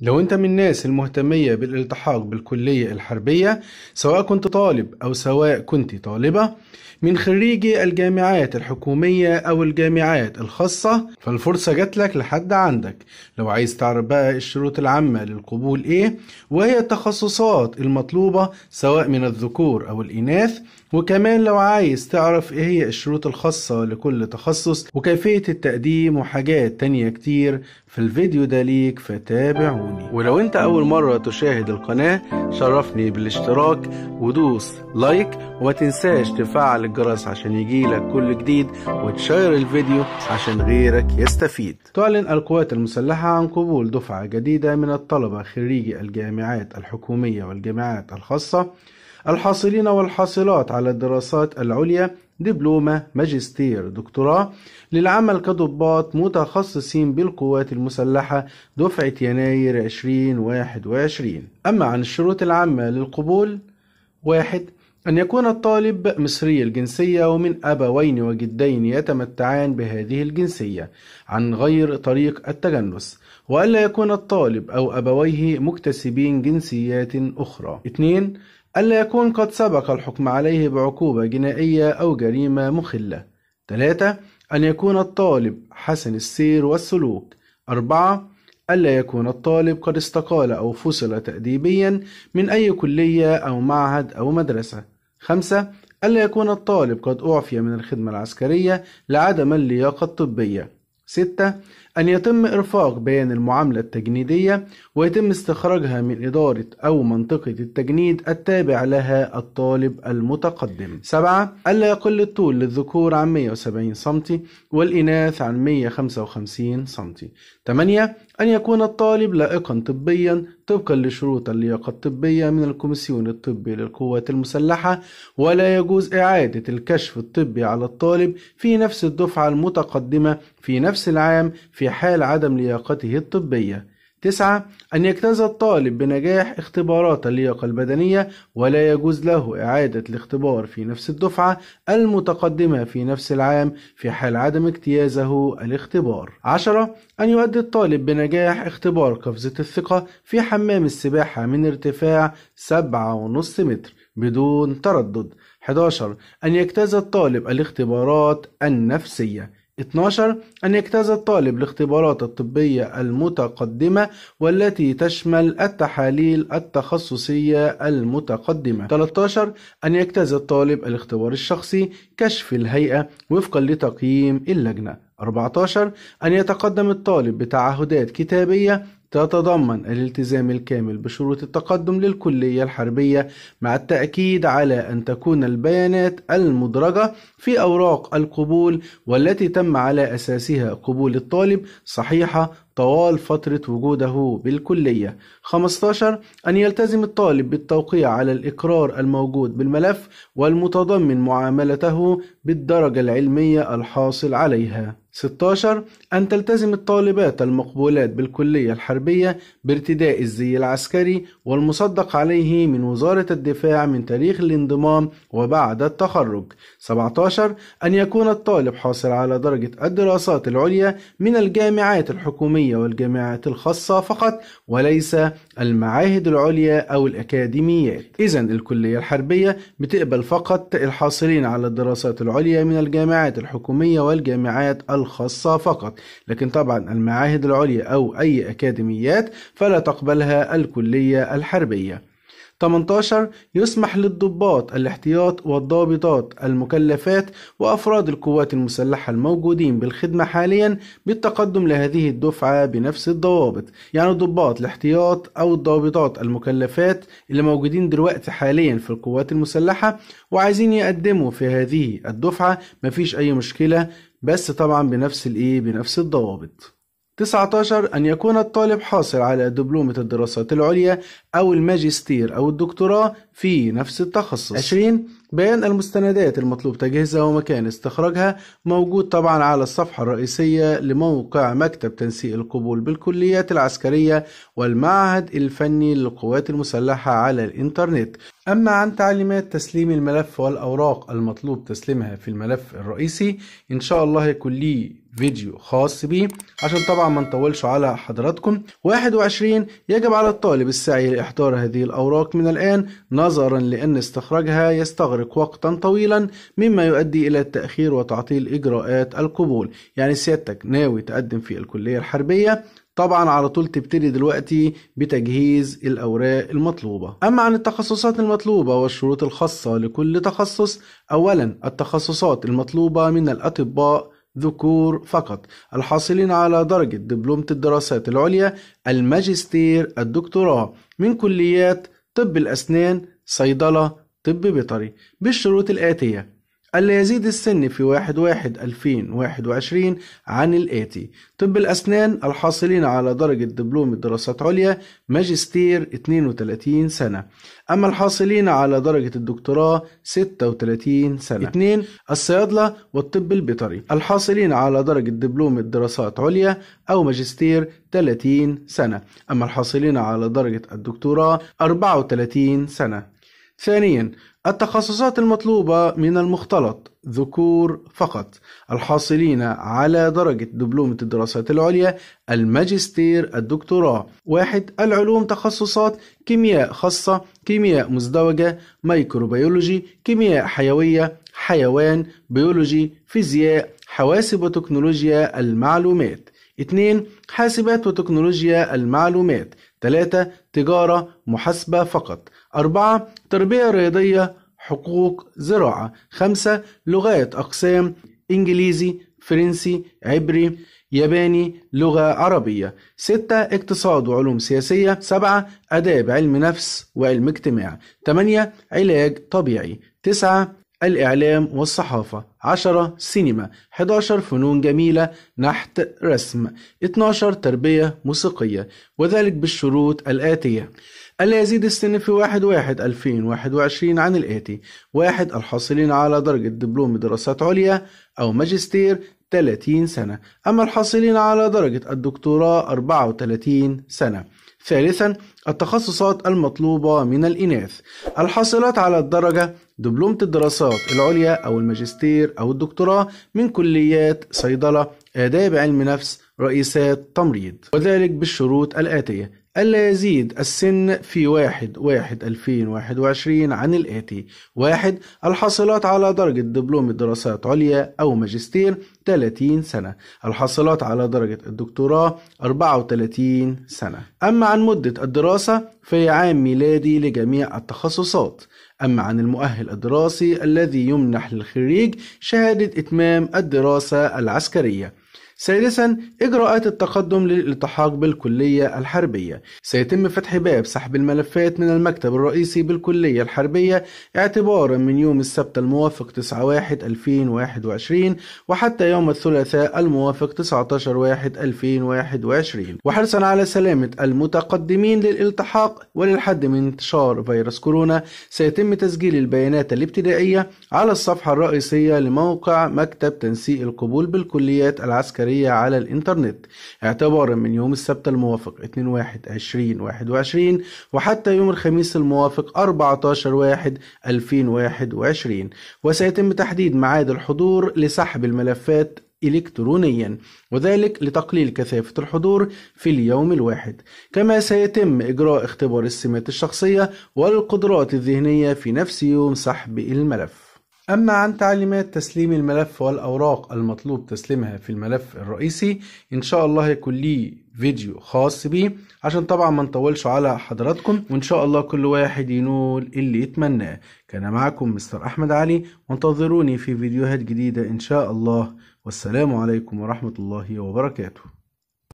لو انت من الناس المهتمية بالالتحاق بالكلية الحربية سواء كنت طالب او سواء كنت طالبة من خريجي الجامعات الحكومية او الجامعات الخاصة فالفرصة جاتلك لحد عندك لو عايز تعرف بقى الشروط العامة للقبول ايه وهي التخصصات المطلوبة سواء من الذكور او الاناث وكمان لو عايز تعرف ايه هي الشروط الخاصة لكل تخصص وكيفية التقديم وحاجات تانية كتير في الفيديو ده ليك فتابعوني يتابعوني ولو انت اول مرة تشاهد القناة شرفني بالاشتراك ودوس لايك وما تنساش تفعل الجرس عشان يجيلك كل جديد وتشير الفيديو عشان غيرك يستفيد تعلن القوات المسلحة عن قبول دفعة جديدة من الطلبة خريجي الجامعات الحكومية والجامعات الخاصة الحاصلين والحاصلات على الدراسات العليا دبلومة ماجستير دكتوراه للعمل كضباط متخصصين بالقوات المسلحة دفعة يناير 2021 أما عن الشروط العامة للقبول واحد أن يكون الطالب مصري الجنسية ومن أبوين وجدين يتمتعان بهذه الجنسية عن غير طريق التجنس وألا يكون الطالب أو أبويه مكتسبين جنسيات أخرى 2 ألا يكون قد سبق الحكم عليه بعقوبة جنائية أو جريمة مخلة ثلاثة أن يكون الطالب حسن السير والسلوك أربعة ألا يكون الطالب قد استقال أو فصل تأديبيا من أي كلية أو معهد أو مدرسة خمسة ألا يكون الطالب قد أعفي من الخدمة العسكرية لعدم اللياقة الطبية ستة أن يتم إرفاق بيان المعاملة التجنيدية ويتم استخراجها من إدارة أو منطقة التجنيد التابع لها الطالب المتقدم 7. ألا يقل الطول للذكور عن 170 سم والإناث عن 155 سم 8. أن يكون الطالب لائقا طبيا طبقا لشروط اللياقة الطبية من الكوميسيون الطبي للقوات المسلحة ولا يجوز إعادة الكشف الطبي على الطالب في نفس الدفعة المتقدمة في نفس العام في في حال عدم لياقته الطبية تسعة أن يجتاز الطالب بنجاح اختبارات اللياقة البدنية ولا يجوز له إعادة الاختبار في نفس الدفعة المتقدمة في نفس العام في حال عدم اجتيازه الاختبار 10. أن يؤدي الطالب بنجاح اختبار قفزة الثقة في حمام السباحة من ارتفاع 7.5 متر بدون تردد 11. أن يجتاز الطالب الاختبارات النفسية 12 أن يجتاز الطالب الاختبارات الطبية المتقدمة والتي تشمل التحاليل التخصصية المتقدمة 13 أن يجتاز الطالب الاختبار الشخصي كشف الهيئة وفقا لتقييم اللجنة 14 أن يتقدم الطالب بتعهدات كتابية تتضمن الالتزام الكامل بشروط التقدم للكلية الحربية مع التأكيد على أن تكون البيانات المدرجة في أوراق القبول والتي تم على أساسها قبول الطالب صحيحة طوال فترة وجوده بالكلية 15 أن يلتزم الطالب بالتوقيع على الإقرار الموجود بالملف والمتضمن معاملته بالدرجة العلمية الحاصل عليها 16 أن تلتزم الطالبات المقبولات بالكلية الحربية بارتداء الزي العسكري والمصدق عليه من وزارة الدفاع من تاريخ الانضمام وبعد التخرج 17 أن يكون الطالب حاصل على درجة الدراسات العليا من الجامعات الحكومية والجامعات الخاصة فقط وليس المعاهد العليا أو الأكاديميات إذا الكلية الحربية بتقبل فقط الحاصلين على الدراسات العليا من الجامعات الحكومية والجامعات الخاصة الخاصة فقط لكن طبعا المعاهد العليا أو أي أكاديميات فلا تقبلها الكلية الحربية 18 يسمح للضباط الاحتياط والضابطات المكلفات وأفراد القوات المسلحة الموجودين بالخدمة حاليا بالتقدم لهذه الدفعة بنفس الضوابط يعني الضباط الاحتياط أو الضابطات المكلفات اللي موجودين دلوقتي حاليا في القوات المسلحة وعايزين يقدموا في هذه الدفعة مفيش أي مشكلة بس طبعا بنفس الايه بنفس الضوابط 19 أن يكون الطالب حاصل على دبلومة الدراسات العليا أو الماجستير أو الدكتوراه في نفس التخصص 20 بيان المستندات المطلوب تجهيزها ومكان استخراجها موجود طبعا على الصفحة الرئيسية لموقع مكتب تنسيق القبول بالكليات العسكرية والمعهد الفني للقوات المسلحة على الإنترنت أما عن تعليمات تسليم الملف والأوراق المطلوب تسليمها في الملف الرئيسي إن شاء الله هيكون لي فيديو خاص بيه عشان طبعا ما نطولش على حضراتكم 21 يجب على الطالب السعي لإحضار هذه الأوراق من الآن نظرا لأن استخراجها يستغرق يستغرق وقتا طويلا مما يؤدي إلى التأخير وتعطيل إجراءات القبول يعني سيادتك ناوي تقدم في الكلية الحربية طبعا على طول تبتدي دلوقتي بتجهيز الأوراق المطلوبة أما عن التخصصات المطلوبة والشروط الخاصة لكل تخصص أولا التخصصات المطلوبة من الأطباء ذكور فقط الحاصلين على درجة دبلومة الدراسات العليا الماجستير الدكتوراه من كليات طب الأسنان صيدلة طب بيطري بالشروط الآتية ألا يزيد السن في واحد واحد ألفين واحد وعشرين عن الآتي طب الأسنان الحاصلين على درجة دبلوم الدراسات عليا ماجستير 32 سنة أما الحاصلين على درجة الدكتوراه 36 سنة اثنين الصيادلة والطب البيطري الحاصلين على درجة دبلوم الدراسات عليا أو ماجستير 30 سنة أما الحاصلين على درجة الدكتوراه 34 سنة ثانيا التخصصات المطلوبة من المختلط ذكور فقط الحاصلين على درجة دبلومة الدراسات العليا الماجستير الدكتوراه واحد العلوم تخصصات كيمياء خاصة كيمياء مزدوجة ميكروبيولوجي كيمياء حيوية حيوان بيولوجي فيزياء حواسب وتكنولوجيا المعلومات اثنين حاسبات وتكنولوجيا المعلومات ثلاثة تجارة محاسبة فقط أربعة تربية رياضية حقوق زراعة خمسة لغات أقسام إنجليزي فرنسي عبري ياباني لغة عربية ستة اقتصاد وعلوم سياسية سبعة أداب علم نفس وعلم اجتماع تمانية علاج طبيعي تسعة الإعلام والصحافة 10 سينما 11 فنون جميلة نحت رسم 12 تربية موسيقية وذلك بالشروط الآتية ألا يزيد السن في 1 واحد 2021 عن الآتي 1 الحاصلين على درجة دبلوم دراسات عليا أو ماجستير 30 سنة أما الحاصلين على درجة الدكتوراه 34 سنة ثالثا التخصصات المطلوبة من الإناث الحاصلات على الدرجة دبلومة الدراسات العليا أو الماجستير أو الدكتوراه من كليات صيدلة آداب علم نفس رئيسات تمريض وذلك بالشروط الآتية ألا يزيد السن في واحد واحد 2021 عن الآتي واحد الحاصلات على درجة دبلوم دراسات عليا أو ماجستير 30 سنة الحاصلات على درجة الدكتوراه 34 سنة أما عن مدة الدراسة في عام ميلادي لجميع التخصصات أما عن المؤهل الدراسي الذي يمنح للخريج شهادة إتمام الدراسة العسكرية سادسا إجراءات التقدم للالتحاق بالكلية الحربية سيتم فتح باب سحب الملفات من المكتب الرئيسي بالكلية الحربية اعتبارا من يوم السبت الموافق 9/1/2021 وحتى يوم الثلاثاء الموافق 19/1/2021 وحرصا على سلامة المتقدمين للالتحاق وللحد من انتشار فيروس كورونا سيتم تسجيل البيانات الابتدائية على الصفحة الرئيسية لموقع مكتب تنسيق القبول بالكليات العسكرية الأثرية على الإنترنت اعتبارا من يوم السبت الموافق 2/1/2021 وحتى يوم الخميس الموافق 14/1/2021 وسيتم تحديد ميعاد الحضور لسحب الملفات إلكترونيا وذلك لتقليل كثافة الحضور في اليوم الواحد كما سيتم إجراء اختبار السمات الشخصية والقدرات الذهنية في نفس يوم سحب الملف أما عن تعليمات تسليم الملف والأوراق المطلوب تسليمها في الملف الرئيسي إن شاء الله هيكون لي فيديو خاص بيه عشان طبعا ما نطولش على حضراتكم وإن شاء الله كل واحد ينول اللي يتمناه كان معكم مستر أحمد علي وانتظروني في فيديوهات جديدة إن شاء الله والسلام عليكم ورحمة الله وبركاته